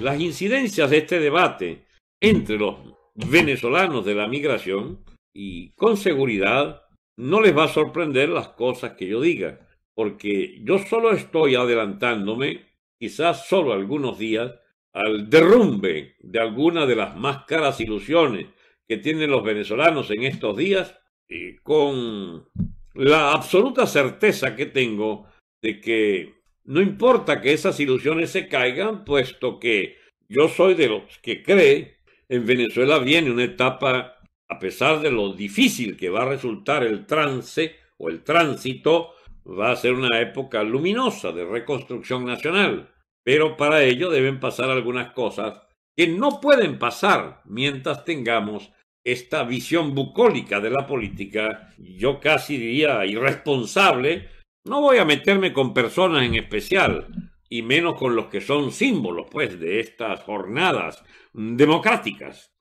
Las incidencias de este debate entre los venezolanos de la migración y con seguridad no les va a sorprender las cosas que yo diga, porque yo solo estoy adelantándome, quizás solo algunos días, al derrumbe de alguna de las más caras ilusiones que tienen los venezolanos en estos días, y con la absoluta certeza que tengo de que no importa que esas ilusiones se caigan, puesto que yo soy de los que cree en Venezuela viene una etapa, a pesar de lo difícil que va a resultar el trance o el tránsito, va a ser una época luminosa de reconstrucción nacional. Pero para ello deben pasar algunas cosas que no pueden pasar mientras tengamos esta visión bucólica de la política, yo casi diría irresponsable, no voy a meterme con personas en especial, y menos con los que son símbolos, pues, de estas jornadas democráticas.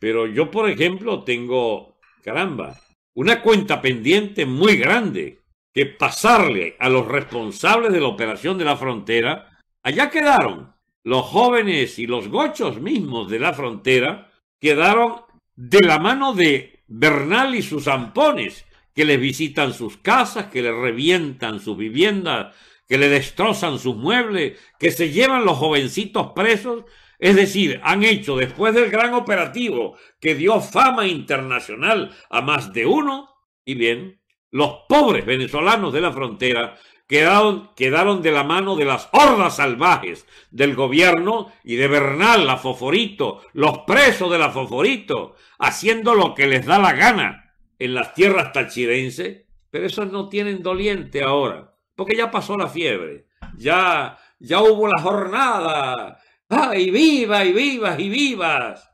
Pero yo, por ejemplo, tengo, caramba, una cuenta pendiente muy grande que pasarle a los responsables de la operación de la frontera, allá quedaron los jóvenes y los gochos mismos de la frontera, quedaron de la mano de Bernal y sus zampones, que les visitan sus casas, que les revientan sus viviendas, que le destrozan sus muebles, que se llevan los jovencitos presos. Es decir, han hecho después del gran operativo que dio fama internacional a más de uno, y bien, los pobres venezolanos de la frontera quedaron, quedaron de la mano de las hordas salvajes del gobierno y de Bernal, la Foforito, los presos de la Foforito, haciendo lo que les da la gana en las tierras tachirenses, pero esos no tienen doliente ahora, porque ya pasó la fiebre, ya, ya hubo la jornada, ¡ay, viva, y vivas, y vivas!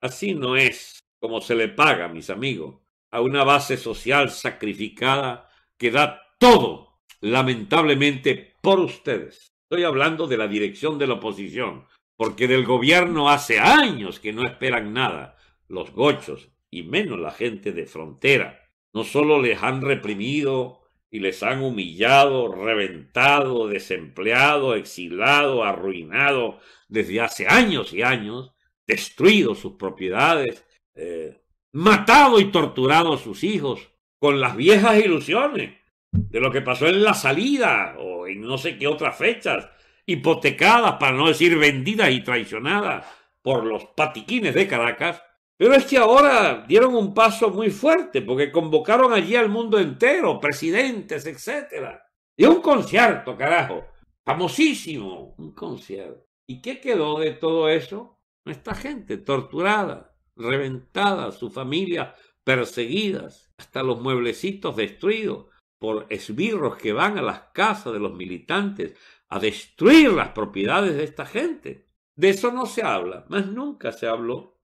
Así no es como se le paga, mis amigos, a una base social sacrificada que da todo, lamentablemente, por ustedes. Estoy hablando de la dirección de la oposición, porque del gobierno hace años que no esperan nada. Los gochos, y menos la gente de frontera. No solo les han reprimido y les han humillado, reventado, desempleado, exilado, arruinado desde hace años y años, destruido sus propiedades, eh, matado y torturado a sus hijos con las viejas ilusiones de lo que pasó en la salida o en no sé qué otras fechas, hipotecadas, para no decir vendidas y traicionadas por los patiquines de Caracas, pero es que ahora dieron un paso muy fuerte porque convocaron allí al mundo entero, presidentes, etc. Y un concierto, carajo. Famosísimo. Un concierto. ¿Y qué quedó de todo eso? Nuestra gente torturada, reventada, su familia perseguidas, hasta los mueblecitos destruidos por esbirros que van a las casas de los militantes a destruir las propiedades de esta gente. De eso no se habla, más nunca se habló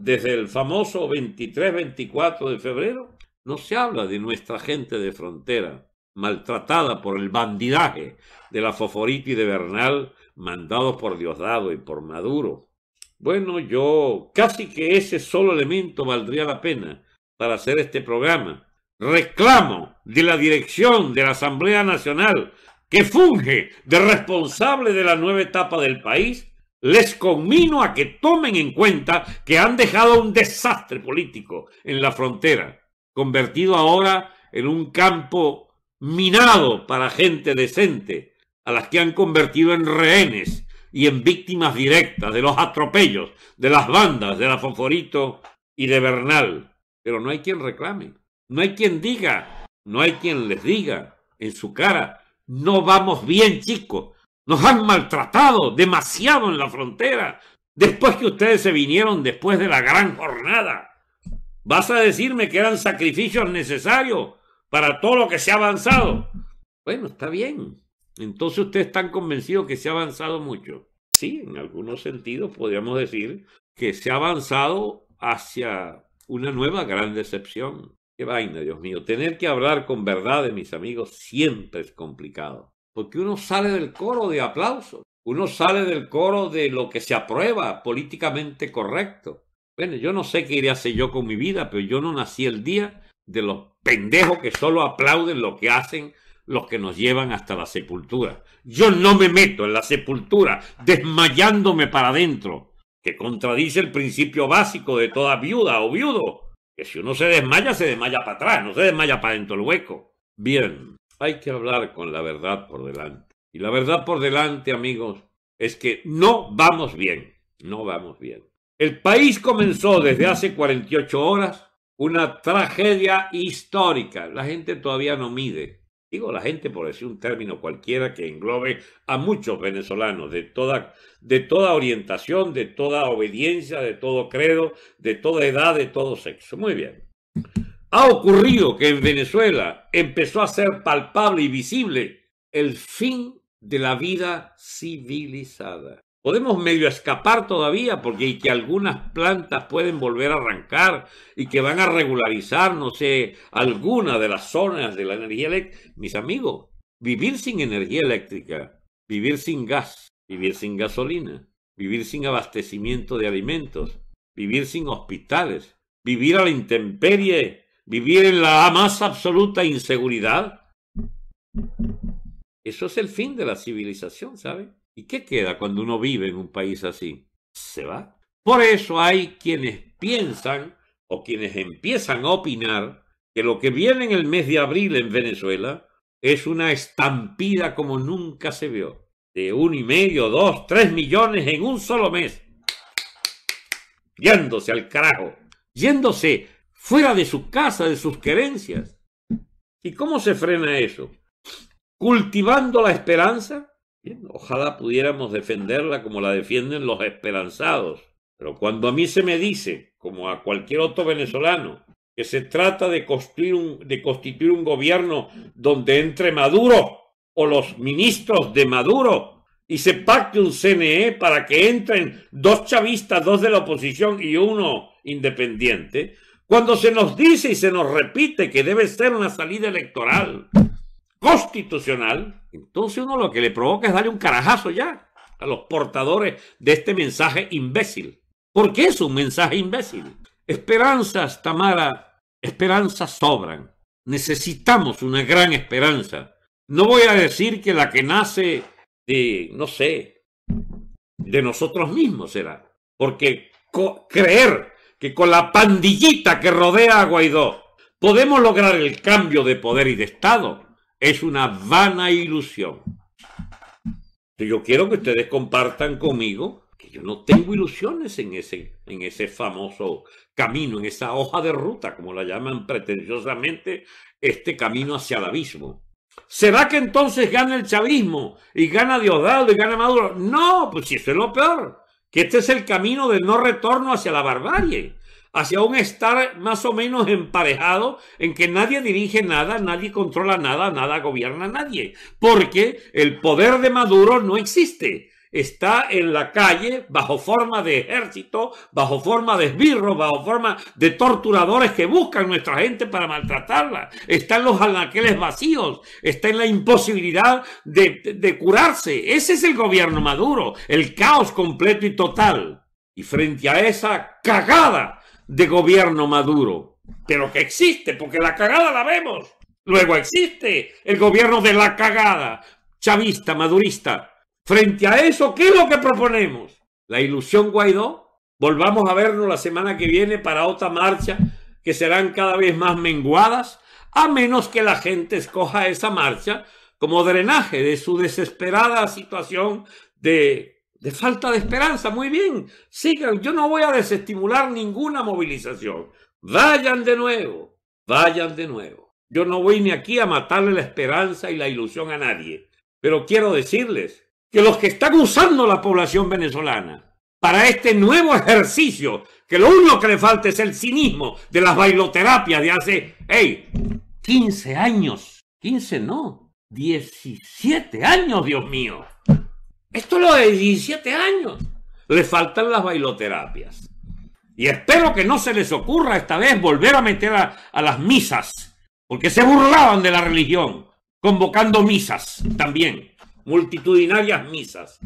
desde el famoso 23-24 de febrero, no se habla de nuestra gente de frontera, maltratada por el bandidaje de la Foforiti de Bernal, mandado por Diosdado y por Maduro. Bueno, yo casi que ese solo elemento valdría la pena para hacer este programa. Reclamo de la dirección de la Asamblea Nacional, que funge de responsable de la nueva etapa del país, les conmino a que tomen en cuenta que han dejado un desastre político en la frontera, convertido ahora en un campo minado para gente decente, a las que han convertido en rehenes y en víctimas directas de los atropellos, de las bandas, de la Foforito y de Bernal. Pero no hay quien reclame, no hay quien diga, no hay quien les diga en su cara, no vamos bien chicos, nos han maltratado demasiado en la frontera. Después que ustedes se vinieron después de la gran jornada. ¿Vas a decirme que eran sacrificios necesarios para todo lo que se ha avanzado? Bueno, está bien. Entonces ustedes están convencidos que se ha avanzado mucho. Sí, en algunos sentidos podríamos decir que se ha avanzado hacia una nueva gran decepción. Qué vaina, Dios mío. Tener que hablar con verdad de mis amigos siempre es complicado porque uno sale del coro de aplausos, uno sale del coro de lo que se aprueba políticamente correcto. Bueno, yo no sé qué iré a hacer yo con mi vida, pero yo no nací el día de los pendejos que solo aplauden lo que hacen los que nos llevan hasta la sepultura. Yo no me meto en la sepultura desmayándome para adentro, que contradice el principio básico de toda viuda o viudo, que si uno se desmaya, se desmaya para atrás, no se desmaya para dentro del hueco. Bien, hay que hablar con la verdad por delante. Y la verdad por delante, amigos, es que no vamos bien, no vamos bien. El país comenzó desde hace 48 horas una tragedia histórica. La gente todavía no mide. Digo la gente por decir un término cualquiera que englobe a muchos venezolanos de toda, de toda orientación, de toda obediencia, de todo credo, de toda edad, de todo sexo. Muy bien. Ha ocurrido que en Venezuela empezó a ser palpable y visible el fin de la vida civilizada. Podemos medio escapar todavía porque hay que algunas plantas pueden volver a arrancar y que van a regularizar, no sé, alguna de las zonas de la energía eléctrica. Mis amigos, vivir sin energía eléctrica, vivir sin gas, vivir sin gasolina, vivir sin abastecimiento de alimentos, vivir sin hospitales, vivir a la intemperie vivir en la más absoluta inseguridad. Eso es el fin de la civilización, ¿sabe? ¿Y qué queda cuando uno vive en un país así? Se va. Por eso hay quienes piensan o quienes empiezan a opinar que lo que viene en el mes de abril en Venezuela es una estampida como nunca se vio. De uno y medio, dos, tres millones en un solo mes. Yéndose al carajo. Yéndose fuera de su casa, de sus querencias... ¿Y cómo se frena eso? Cultivando la esperanza. ojalá pudiéramos defenderla como la defienden los esperanzados. Pero cuando a mí se me dice, como a cualquier otro venezolano, que se trata de un, de constituir un gobierno donde entre Maduro o los ministros de Maduro y se pacte un CNE para que entren dos chavistas, dos de la oposición y uno independiente, cuando se nos dice y se nos repite que debe ser una salida electoral constitucional, entonces uno lo que le provoca es darle un carajazo ya a los portadores de este mensaje imbécil. Porque es un mensaje imbécil. Esperanzas, Tamara, esperanzas sobran. Necesitamos una gran esperanza. No voy a decir que la que nace de, no sé, de nosotros mismos será. Porque creer que con la pandillita que rodea a Guaidó podemos lograr el cambio de poder y de Estado es una vana ilusión. Yo quiero que ustedes compartan conmigo que yo no tengo ilusiones en ese, en ese famoso camino, en esa hoja de ruta, como la llaman pretenciosamente, este camino hacia el abismo. ¿Será que entonces gana el chavismo y gana Diosdado y gana Maduro? No, pues si eso es lo peor que este es el camino del no retorno hacia la barbarie, hacia un estar más o menos emparejado en que nadie dirige nada, nadie controla nada, nada gobierna a nadie, porque el poder de Maduro no existe está en la calle bajo forma de ejército, bajo forma de esbirros, bajo forma de torturadores que buscan nuestra gente para maltratarla. Está en los anaqueles vacíos, está en la imposibilidad de curarse. Ese es el gobierno Maduro, el caos completo y total. Y frente a esa cagada de gobierno Maduro, pero que existe, porque la cagada la vemos. Luego existe el gobierno de la cagada, chavista, madurista, Frente a eso, ¿qué es lo que proponemos? La ilusión Guaidó. Volvamos a vernos la semana que viene para otra marcha que serán cada vez más menguadas, a menos que la gente escoja esa marcha como drenaje de su desesperada situación de, de falta de esperanza. Muy bien, sigan, yo no voy a desestimular ninguna movilización. Vayan de nuevo, vayan de nuevo. Yo no voy ni aquí a matarle la esperanza y la ilusión a nadie, pero quiero decirles que los que están usando la población venezolana para este nuevo ejercicio, que lo único que le falta es el cinismo de las bailoterapias de hace, hey, 15 años, 15 no, 17 años, Dios mío. Esto es lo de 17 años. Le faltan las bailoterapias. Y espero que no se les ocurra esta vez volver a meter a, a las misas, porque se burlaban de la religión, convocando misas también multitudinarias misas.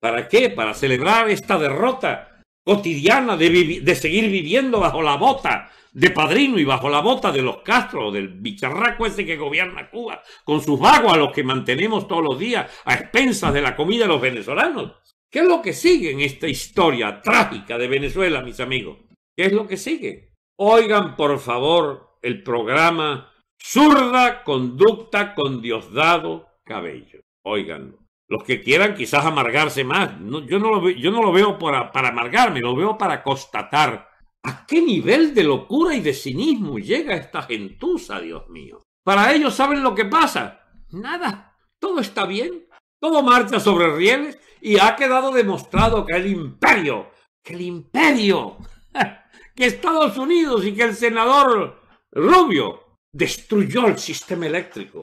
¿Para qué? Para celebrar esta derrota cotidiana de, de seguir viviendo bajo la bota de Padrino y bajo la bota de los Castro, del bicharraco ese que gobierna Cuba, con sus vagos a los que mantenemos todos los días a expensas de la comida de los venezolanos. ¿Qué es lo que sigue en esta historia trágica de Venezuela, mis amigos? ¿Qué es lo que sigue? Oigan, por favor, el programa Zurda Conducta con Diosdado Cabello. Oigan, Los que quieran quizás amargarse más, yo, no lo, veo para, amargarme, lo veo para constatar ¿A qué nivel de locura y de cinismo llega esta gentuza, Dios mío? Para ellos saben lo que pasa. Nada. Todo está bien. Todo marcha sobre rieles y ha quedado demostrado que el imperio, que el imperio, que Estados Unidos y que el senador Rubio destruyó el sistema eléctrico.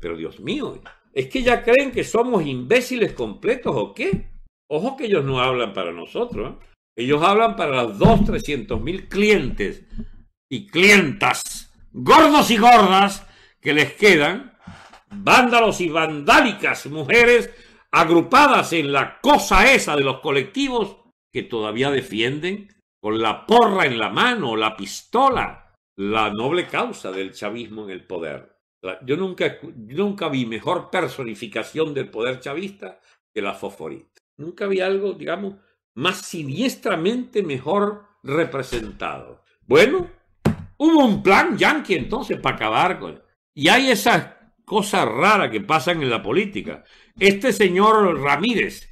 Pero Dios mío, ¿Es que ya creen que somos imbéciles completos o qué? Ojo que ellos no hablan para nosotros. ¿eh? Ellos hablan para los dos, trescientos mil clientes y clientas, gordos y gordas, que les quedan, vándalos y vandálicas mujeres agrupadas en la cosa esa de los colectivos que todavía defienden con la porra en la mano, la pistola, la noble causa del chavismo en el poder. Yo nunca, nunca vi mejor personificación del poder chavista que la fosforita. Nunca vi algo, digamos, más siniestramente mejor representado. Bueno, hubo un plan yanqui entonces para acabar con... Y hay esas cosas raras que pasan en la política. Este señor Ramírez,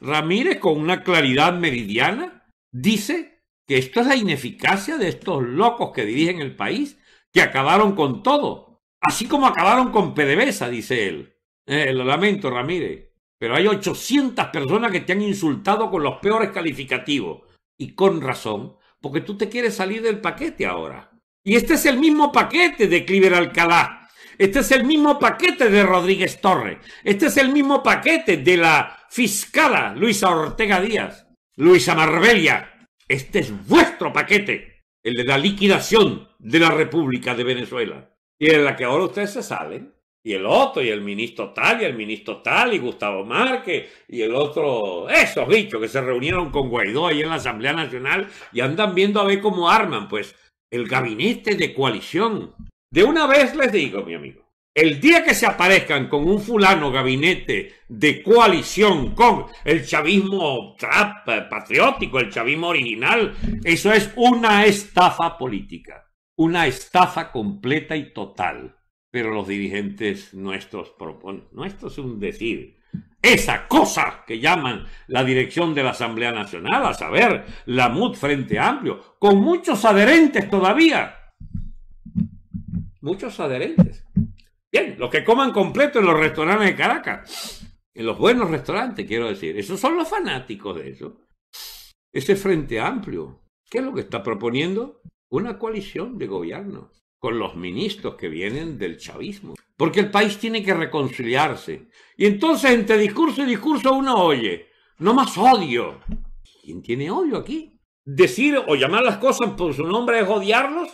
Ramírez con una claridad meridiana, dice que esto es la ineficacia de estos locos que dirigen el país, que acabaron con todo, Así como acabaron con PDVSA, dice él. Eh, lo lamento, Ramírez. Pero hay 800 personas que te han insultado con los peores calificativos. Y con razón, porque tú te quieres salir del paquete ahora. Y este es el mismo paquete de Cliver Alcalá. Este es el mismo paquete de Rodríguez Torres. Este es el mismo paquete de la fiscala Luisa Ortega Díaz. Luisa Marbella. Este es vuestro paquete. El de la liquidación de la República de Venezuela y en la que ahora ustedes se salen, y el otro, y el ministro tal, y el ministro tal, y Gustavo Márquez, y el otro, esos bichos que se reunieron con Guaidó ahí en la Asamblea Nacional y andan viendo a ver cómo arman, pues, el gabinete de coalición. De una vez les digo, mi amigo, el día que se aparezcan con un fulano gabinete de coalición con el chavismo trap eh, patriótico, el chavismo original, eso es una estafa política una estafa completa y total. Pero los dirigentes nuestros proponen, nuestro es un decir, esa cosa que llaman la dirección de la Asamblea Nacional, a saber, la MUD Frente Amplio, con muchos adherentes todavía. Muchos adherentes. Bien, los que coman completo en los restaurantes de Caracas, en los buenos restaurantes, quiero decir, esos son los fanáticos de eso. Ese Frente Amplio, ¿qué es lo que está proponiendo? una coalición de gobierno con los ministros que vienen del chavismo. Porque el país tiene que reconciliarse. Y entonces entre discurso y discurso uno oye, no más odio. ¿Quién tiene odio aquí? Decir o llamar las cosas por su nombre es odiarlos.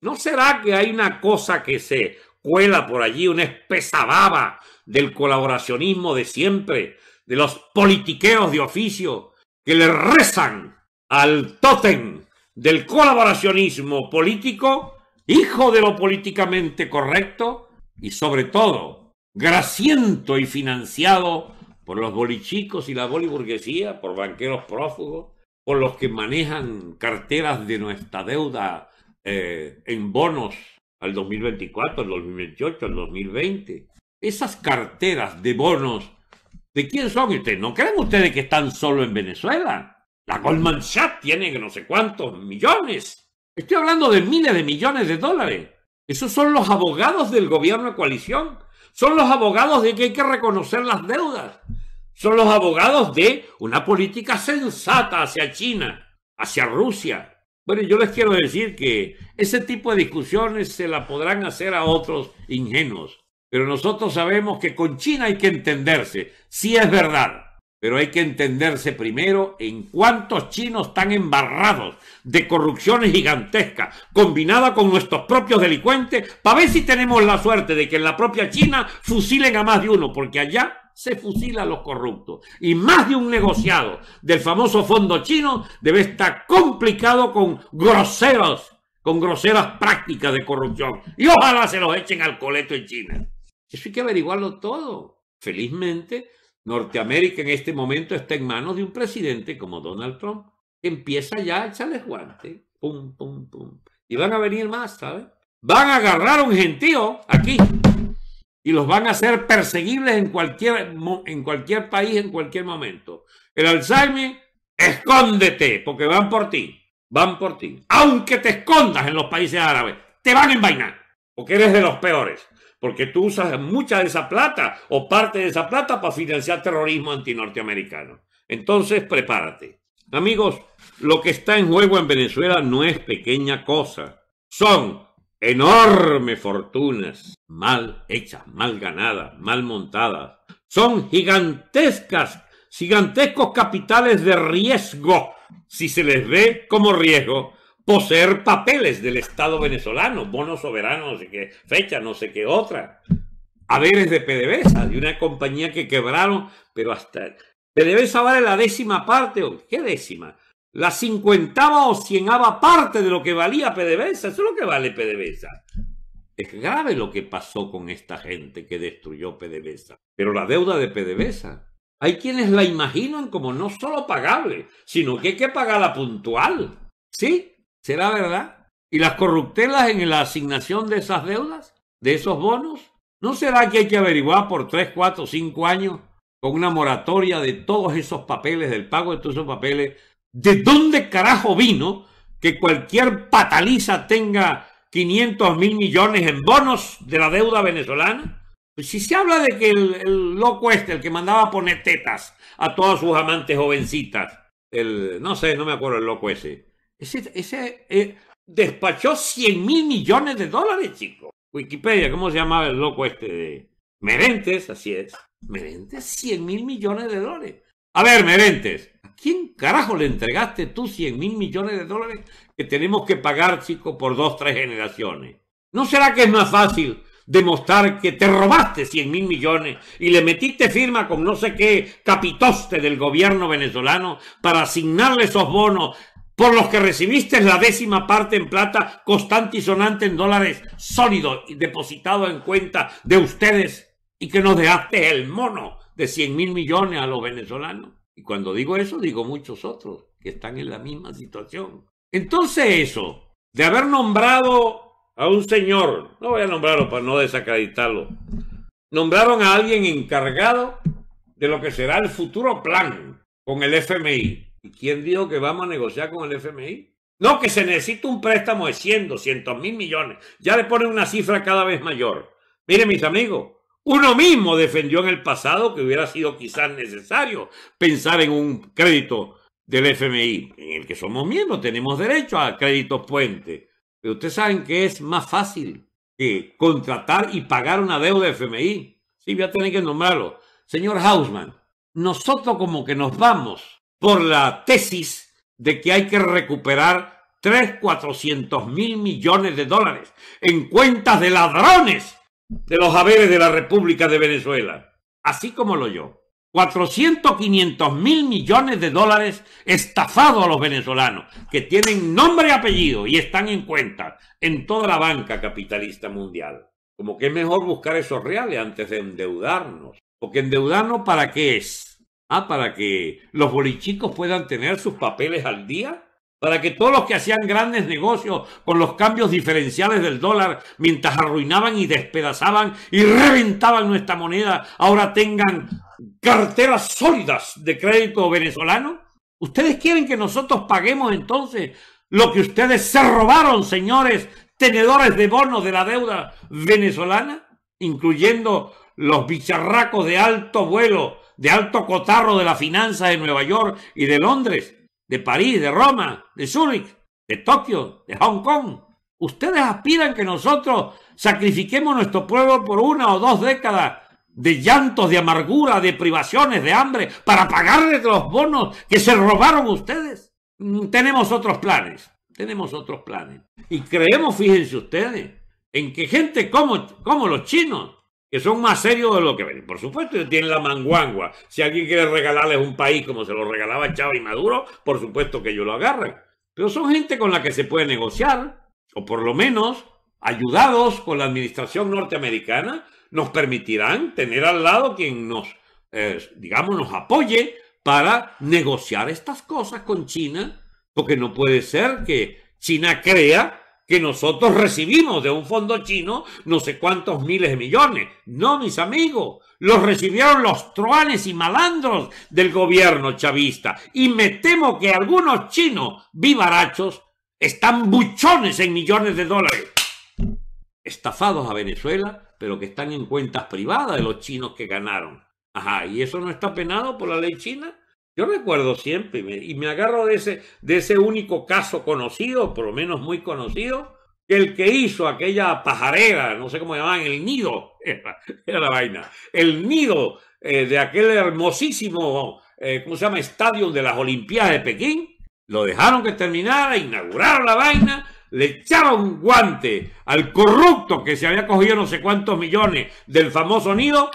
¿No será que hay una cosa que se cuela por allí, una espesa baba del colaboracionismo de siempre, de los politiqueos de oficio que le rezan al tótem del colaboracionismo político, hijo de lo políticamente correcto y sobre todo grasiento y financiado por los bolichicos y la boliburguesía, por banqueros prófugos, por los que manejan carteras de nuestra deuda eh, en bonos al 2024, al 2028, al 2020. Esas carteras de bonos, ¿de quién son ustedes? ¿No creen ustedes que están solo en Venezuela? La Goldman Sachs tiene no sé cuántos millones. Estoy hablando de miles de millones de dólares. Esos son los abogados del gobierno de coalición. Son los abogados de que hay que reconocer las deudas. Son los abogados de una política sensata hacia China, hacia Rusia. Bueno, yo les quiero decir que ese tipo de discusiones se la podrán hacer a otros ingenuos. Pero nosotros sabemos que con China hay que entenderse, si es verdad. Pero hay que entenderse primero en cuántos chinos están embarrados de corrupciones gigantescas, combinada con nuestros propios delincuentes, para ver si tenemos la suerte de que en la propia China fusilen a más de uno, porque allá se fusila a los corruptos. Y más de un negociado del famoso fondo chino debe estar complicado con groseros, con groseras prácticas de corrupción. Y ojalá se los echen al coleto en China. Eso hay que averiguarlo todo. Felizmente, Norteamérica en este momento está en manos de un presidente como Donald Trump, que empieza ya a echarle guante. Pum, pum, pum. Y van a venir más, ¿sabes? Van a agarrar un gentío aquí y los van a hacer perseguibles en cualquier, en cualquier país, en cualquier momento. El Alzheimer, escóndete, porque van por ti, van por ti. Aunque te escondas en los países árabes, te van a envainar, porque eres de los peores porque tú usas mucha de esa plata o parte de esa plata para financiar terrorismo antinorteamericano. Entonces, prepárate. Amigos, lo que está en juego en Venezuela no es pequeña cosa. Son enormes fortunas, mal hechas, mal ganadas, mal montadas. Son gigantescas, gigantescos capitales de riesgo, si se les ve como riesgo, poseer papeles del Estado venezolano, bonos soberanos, y sé qué fecha, no sé qué otra, haberes de PDVSA, de una compañía que quebraron, pero hasta... PDVSA vale la décima parte, ¿qué décima? La cincuentava o cienava parte de lo que valía PDVSA, eso es lo que vale PDVSA. Es grave lo que pasó con esta gente que destruyó PDVSA. Pero la deuda de PDVSA, hay quienes la imaginan como no solo pagable, sino que hay que pagarla puntual. ¿Sí? ¿Será verdad? ¿Y las corruptelas en la asignación de esas deudas, de esos bonos? ¿No será que hay que averiguar por 3, 4, 5 años con una moratoria de todos esos papeles, del pago de todos esos papeles, de dónde carajo vino que cualquier pataliza tenga 500 mil millones en bonos de la deuda venezolana? Pues si se habla de que el, loco este, el que mandaba poner tetas a todas sus amantes jovencitas, el, no sé, no me acuerdo el loco ese, ese, eh, despachó 100 mil millones de dólares, chico. Wikipedia, ¿cómo se llamaba el loco este de Merentes? Así es. Merentes, 100 mil millones de dólares. A ver, Merentes, ¿a quién carajo le entregaste tú 100 mil millones de dólares que tenemos que pagar, chico, por dos, tres generaciones? ¿No será que es más fácil demostrar que te robaste 100 mil millones y le metiste firma con no sé qué capitoste del gobierno venezolano para asignarle esos bonos por los que recibiste la décima parte en plata constante y sonante en dólares sólidos y depositado en cuenta de ustedes y que nos dejaste el mono de 100 mil millones a los venezolanos. Y cuando digo eso, digo muchos otros que están en la misma situación. Entonces eso, de haber nombrado a un señor, no voy a nombrarlo para no desacreditarlo, nombraron a alguien encargado de lo que será el futuro plan con el FMI quién dijo que vamos a negociar con el FMI? No, que se necesita un préstamo de 100, 200 mil millones. Ya le ponen una cifra cada vez mayor. Mire, mis amigos, uno mismo defendió en el pasado que hubiera sido quizás necesario pensar en un crédito del FMI, en el que somos miembros, tenemos derecho a créditos puente. Pero ustedes saben que es más fácil que contratar y pagar una deuda de FMI. Sí, voy a tener que nombrarlo. Señor Hausman, nosotros como que nos vamos por la tesis de que hay que recuperar tres 400 mil millones de dólares en cuentas de ladrones de los haberes de la República de Venezuela. Así como lo yo. 400, 500 mil millones de dólares estafados a los venezolanos, que tienen nombre y apellido y están en cuenta en toda la banca capitalista mundial. Como que es mejor buscar esos reales antes de endeudarnos. Porque endeudarnos para qué es? Ah, para que los bolichicos puedan tener sus papeles al día. Para que todos los que hacían grandes negocios con los cambios diferenciales del dólar, mientras arruinaban y despedazaban y reventaban nuestra moneda, ahora tengan carteras sólidas de crédito venezolano. ¿Ustedes quieren que nosotros paguemos entonces lo que ustedes se robaron, señores tenedores de bonos de la deuda venezolana? Incluyendo los bicharracos de alto vuelo de alto cotarro de la finanza de Nueva York y de Londres, de París, de Roma, de Zúrich, de Tokio, de Hong Kong. Ustedes aspiran que nosotros sacrifiquemos nuestro pueblo por una o dos décadas de llantos, de amargura, de privaciones, de hambre, para pagarles los bonos que se robaron ustedes. Mm, tenemos otros planes, tenemos otros planes. Y creemos, fíjense ustedes, en que gente como, como los chinos, que son más serios de lo que ven. Por supuesto, tienen la manguangua. Si alguien quiere regalarles un país como se lo regalaba Chávez y Maduro, por supuesto que ellos lo agarran. Pero son gente con la que se puede negociar, o por lo menos, ayudados con la administración norteamericana, nos permitirán tener al lado quien nos, eh, digamos, nos apoye para negociar estas cosas con China, porque no puede ser que China crea que nosotros recibimos de un fondo chino no sé cuántos miles de millones. No, mis amigos, los recibieron los truanes y malandros del gobierno chavista. Y me temo que algunos chinos vivarachos están buchones en millones de dólares. Estafados a Venezuela, pero que están en cuentas privadas de los chinos que ganaron. Ajá, ¿y eso no está penado por la ley china? Yo recuerdo siempre, y me, agarro de ese, de ese único caso conocido, por lo menos muy conocido, que el que hizo aquella pajarera, no sé cómo llamaban, el nido, era, la vaina, el nido eh, de aquel hermosísimo, eh, ¿cómo se llama?, estadio de las Olimpiadas de Pekín, lo dejaron que terminara, inauguraron la vaina, le echaron guante al corrupto que se había cogido no sé cuántos millones del famoso nido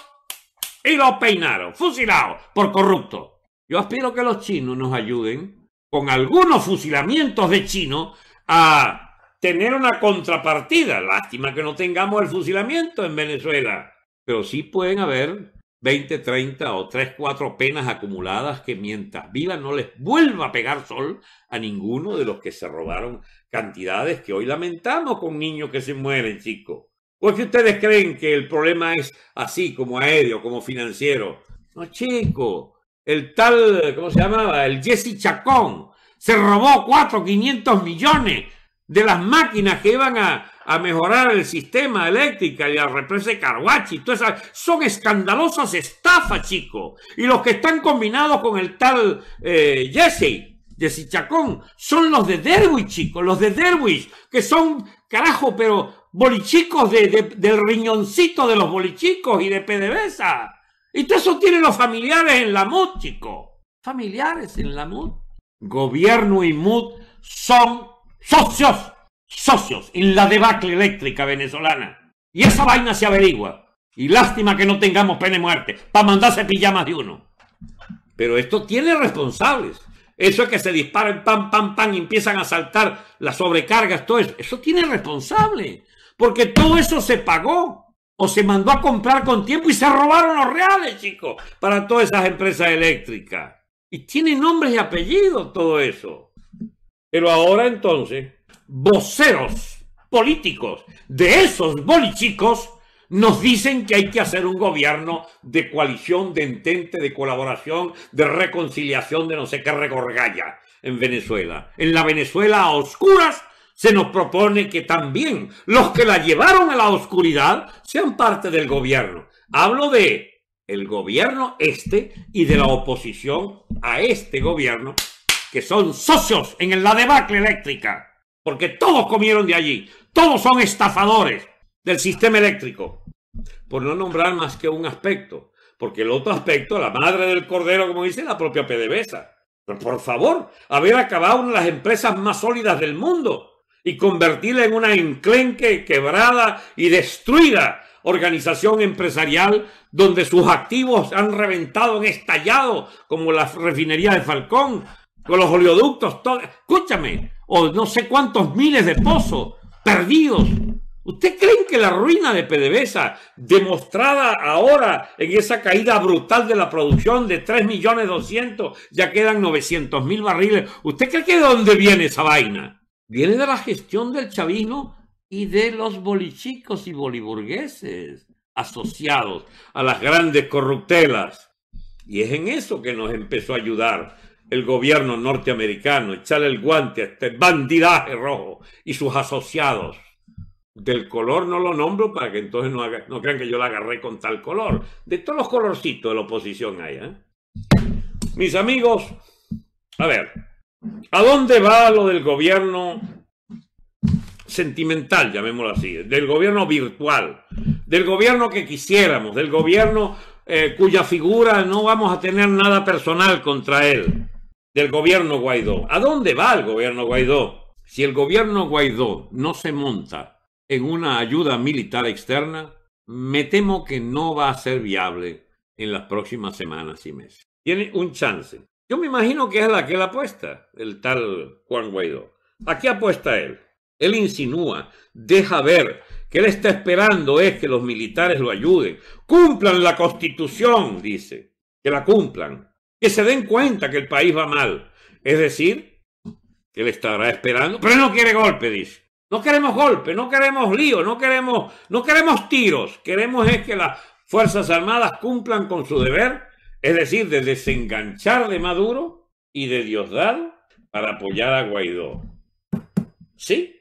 y lo peinaron, fusilado por corrupto. Yo aspiro que los chinos nos ayuden con algunos fusilamientos de chinos a tener una contrapartida. Lástima que no tengamos el fusilamiento en Venezuela, pero sí pueden haber 20, 30 o 3, 4 penas acumuladas que mientras vivan no les vuelva a pegar sol a ninguno de los que se robaron cantidades que hoy lamentamos con niños que se mueren, chicos. ¿O ustedes creen que el problema es así, como aéreo, como financiero? No, chicos, el tal, ¿cómo se llamaba? El Jesse Chacón, se robó 4, 500 millones de las máquinas que iban a, mejorar el sistema eléctrico y la represa de Carhuachi. son escandalosas estafas, chicos. Y los que están combinados con el tal eh, Jesse, Jesse Chacón, son los de Derwish, chicos, los de Derwish, que son, carajo, pero bolichicos del riñoncito de los bolichicos y de PDVSA. Y todo eso tiene los familiares en la MUD, chico. Familiares en la MUD. Gobierno y MUD son socios, socios en la debacle eléctrica venezolana. Y esa vaina se averigua. Y lástima que no tengamos pene muerte para mandarse pijamas de uno. Pero esto tiene responsables. Eso es que se disparan pam, pam, pam y empiezan a saltar las sobrecargas, todo eso. Eso tiene responsables. Porque todo eso se pagó o se mandó a comprar con tiempo y se robaron los reales, chicos, para todas esas empresas eléctricas. Y tienen nombres y apellidos todo eso. Pero ahora entonces, voceros políticos de esos bolichicos nos dicen que hay que hacer un gobierno de coalición, de entente, de colaboración, de reconciliación, de no sé qué regorgalla en Venezuela. En la Venezuela a oscuras se nos propone que también los que la llevaron a la oscuridad sean parte del gobierno. Hablo de el gobierno este y de la oposición a este gobierno, que son socios en la debacle eléctrica, porque todos comieron de allí, todos son estafadores del sistema eléctrico, por no nombrar más que un aspecto, porque el otro aspecto, la madre del cordero, como dice la propia PDVSA. Pero por favor, haber acabado una de las empresas más sólidas del mundo, y convertirla en una enclenque, quebrada y destruida organización empresarial donde sus activos han reventado, han estallado, como la refinería de Falcón, con los oleoductos, todo, escúchame, o no sé cuántos miles de pozos perdidos. ¿Usted cree que la ruina de PDVSA, demostrada ahora en esa caída brutal de la producción de 3 millones ya quedan 900.000 mil barriles? ¿Usted cree que de dónde viene esa vaina? Viene de la gestión del chavismo y de los bolichicos y boliburgueses asociados a las grandes corruptelas. Y es en eso que nos empezó a ayudar el gobierno norteamericano, echarle el guante a este bandidaje rojo y sus asociados. Del color no lo nombro para que entonces no, no crean que yo la agarré con tal color. De todos los colorcitos de la oposición hay. ¿eh? Mis amigos, a ver, ¿A dónde va lo del gobierno sentimental, llamémoslo así, del gobierno virtual, del gobierno que quisiéramos, del gobierno eh, cuya figura no vamos a tener nada personal contra él, del gobierno Guaidó? ¿A dónde va el gobierno Guaidó? Si el gobierno Guaidó no se monta en una ayuda militar externa, me temo que no va a ser viable en las próximas semanas y meses. Tiene un chance yo me imagino que es la que él apuesta, el tal Juan Guaidó. ¿A qué apuesta él? Él insinúa, deja ver que él está esperando es que los militares lo ayuden. Cumplan la constitución, dice, que la cumplan, que se den cuenta que el país va mal. Es decir, que él estará esperando, pero no quiere golpe, dice. No queremos golpe, no queremos lío, no queremos, no queremos tiros. Queremos es que las Fuerzas Armadas cumplan con su deber es decir, de desenganchar de Maduro y de Diosdado para apoyar a Guaidó. ¿Sí?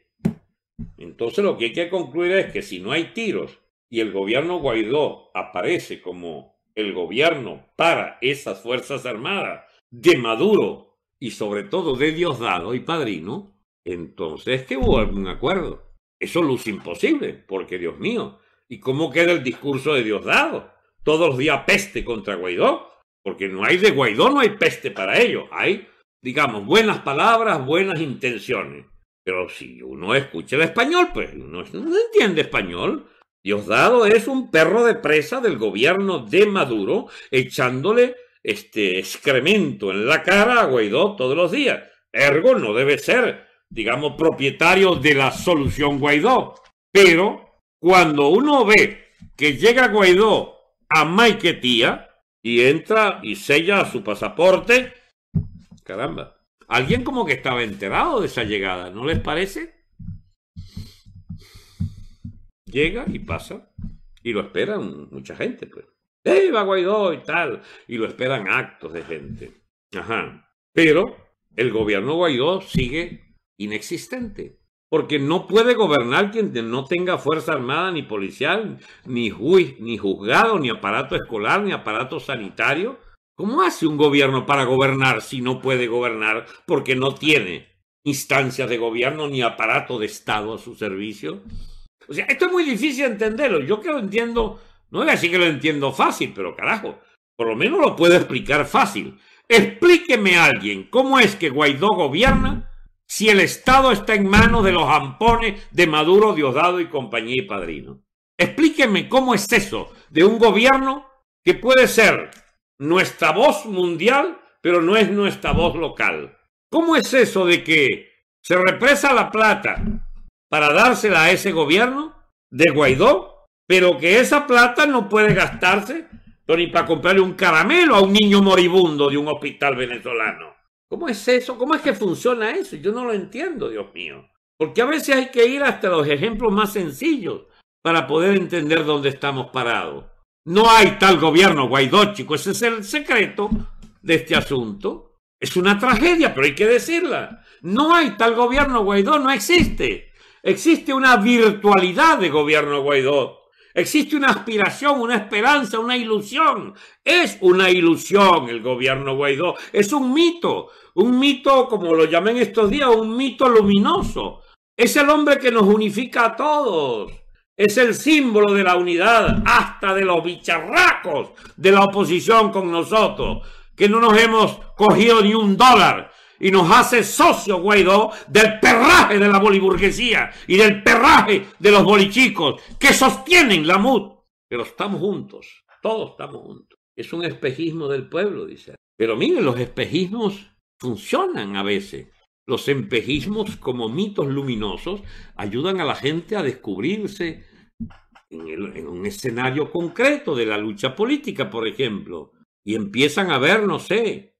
Entonces lo que hay que concluir es que si no hay tiros y el gobierno Guaidó aparece como el gobierno para esas Fuerzas Armadas de Maduro y sobre todo de Diosdado y Padrino, entonces que hubo algún acuerdo. Eso luce imposible, porque Dios mío, ¿y cómo queda el discurso de Diosdado? Todos los días peste contra Guaidó, porque no hay de Guaidó, no hay peste para ellos. Hay, digamos, buenas palabras, buenas intenciones. Pero si uno escucha el español, pues uno no entiende español. Diosdado es un perro de presa del gobierno de Maduro echándole este excremento en la cara a Guaidó todos los días. Ergo no debe ser, digamos, propietario de la solución Guaidó. Pero cuando uno ve que llega Guaidó a Maiquetía, y entra y sella su pasaporte. Caramba. Alguien como que estaba enterado de esa llegada, ¿no les parece? Llega y pasa. Y lo esperan mucha gente, pues. ¡Eh, va Guaidó! y tal. Y lo esperan actos de gente. Ajá. Pero el gobierno Guaidó sigue inexistente. Porque no puede gobernar quien no tenga fuerza armada, ni policial, ni, juez, ni juzgado, ni aparato escolar, ni aparato sanitario. ¿Cómo hace un gobierno para gobernar si no puede gobernar porque no tiene instancias de gobierno ni aparato de Estado a su servicio? O sea, esto es muy difícil entenderlo. Yo que lo entiendo, no es así que lo entiendo fácil, pero carajo, por lo menos lo puedo explicar fácil. Explíqueme a alguien cómo es que Guaidó gobierna si el Estado está en manos de los ampones de Maduro, Diosdado y compañía y padrino. Explíqueme cómo es eso de un gobierno que puede ser nuestra voz mundial, pero no es nuestra voz local. ¿Cómo es eso de que se represa la plata para dársela a ese gobierno de Guaidó, pero que esa plata no puede gastarse ni para comprarle un caramelo a un niño moribundo de un hospital venezolano? ¿Cómo es eso? ¿Cómo es que funciona eso? Yo no lo entiendo, Dios mío. Porque a veces hay que ir hasta los ejemplos más sencillos para poder entender dónde estamos parados. No hay tal gobierno, Guaidó, chico. Ese es el secreto de este asunto. Es una tragedia, pero hay que decirla. No hay tal gobierno, Guaidó, no existe. Existe una virtualidad de gobierno, Guaidó, Existe una aspiración, una esperanza, una ilusión. Es una ilusión el gobierno Guaidó. Es un mito, un mito como lo en estos días, un mito luminoso. Es el hombre que nos unifica a todos. Es el símbolo de la unidad, hasta de los bicharracos de la oposición con nosotros, que no nos hemos cogido ni un dólar y nos hace socio Guaidó, del perraje de la boliburguesía y del perraje de los bolichicos que sostienen la MUD. Pero estamos juntos, todos estamos juntos. Es un espejismo del pueblo, dice. Pero miren, los espejismos funcionan a veces. Los espejismos como mitos luminosos ayudan a la gente a descubrirse en un escenario concreto de la lucha política, por ejemplo. Y empiezan a ver, no sé,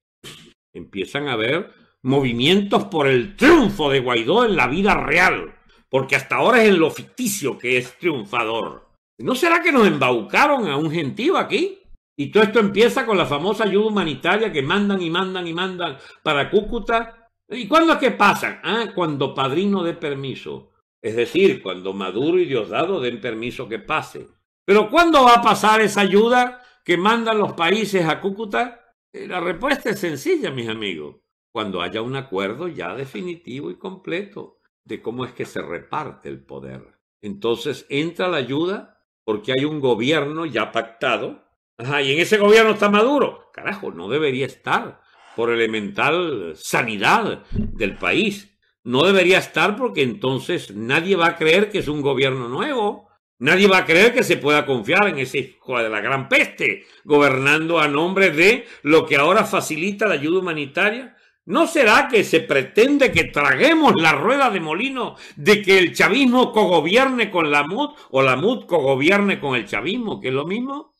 empiezan a ver movimientos por el triunfo de Guaidó en la vida real, porque hasta ahora es en lo ficticio que es triunfador. ¿No será que nos embaucaron a un gentío aquí? Y todo esto empieza con la famosa ayuda humanitaria que mandan y mandan y mandan para Cúcuta. ¿Y cuándo es que pasan? Ah, cuando Padrino dé permiso. Es decir, cuando Maduro y Diosdado den permiso que pase. Pero ¿cuándo va a pasar esa ayuda que mandan los países a Cúcuta? Eh, la respuesta es sencilla, mis amigos cuando haya un acuerdo ya definitivo y completo de cómo es que se reparte el poder. Entonces entra la ayuda porque hay un gobierno ya pactado. y en ese gobierno está Maduro. Carajo, no debería estar por elemental sanidad del país. No debería estar porque entonces nadie va a creer que es un gobierno nuevo. Nadie va a creer que se pueda confiar en ese hijo de la gran peste, gobernando a nombre de lo que ahora facilita la ayuda humanitaria, ¿No será que se pretende que traguemos la rueda de molino de que el chavismo cogobierne con la MUD o la MUD cogobierne con el chavismo, que es lo mismo?